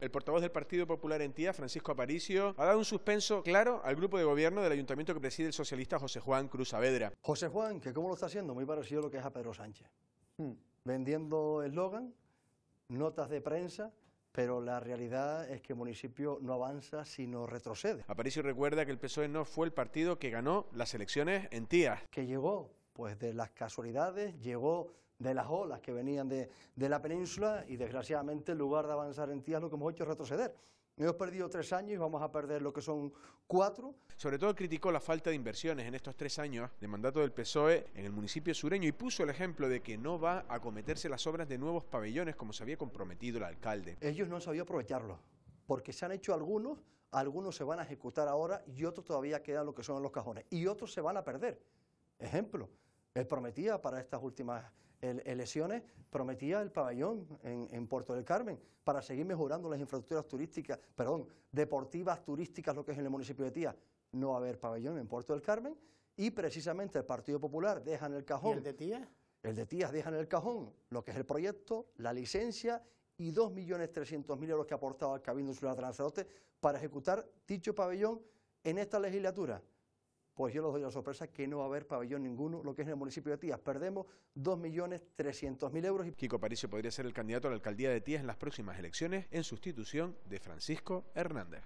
El portavoz del Partido Popular en Tía, Francisco Aparicio, ha dado un suspenso claro al grupo de gobierno del ayuntamiento que preside el socialista José Juan Cruz Saavedra. José Juan, que cómo lo está haciendo, muy parecido a lo que es a Pedro Sánchez. Hmm. Vendiendo eslogan, notas de prensa, pero la realidad es que el municipio no avanza sino retrocede. Aparicio recuerda que el PSOE no fue el partido que ganó las elecciones en Tía. Que llegó pues de las casualidades, llegó de las olas que venían de, la península y desgraciadamente en lugar de avanzar en Tías lo que hemos hecho es retroceder. Hemos perdido tres años y vamos a perder lo que son cuatro. Sobre todo criticó la falta de inversiones en estos tres años de mandato del PSOE en el municipio sureño y puso el ejemplo de que no va a acometerse las obras de nuevos pabellones como se había comprometido el alcalde. Ellos no han sabido aprovecharlo, porque se han hecho algunos, algunos se van a ejecutar ahora y otros todavía quedan lo que son los cajones y otros se van a perder. Ejemplo, él prometía para estas últimas elecciones, eh, prometía el pabellón en, Puerto del Carmen para seguir mejorando las infraestructuras turísticas, perdón, deportivas turísticas, lo que es en el municipio de Tías, No haber pabellón en Puerto del Carmen y precisamente el Partido Popular deja en el cajón. el de Tía? El de Tías deja en el cajón lo que es el proyecto, la licencia y 2.300.000 euros que ha aportado al Cabildo Insular de Lanzarote para ejecutar dicho pabellón en esta legislatura pues yo les doy la sorpresa que no va a haber pabellón ninguno, lo que es en el municipio de Tías. Perdemos 2.300.000 euros. Kiko Paricio podría ser el candidato a la alcaldía de Tías en las próximas elecciones en sustitución de Francisco Hernández.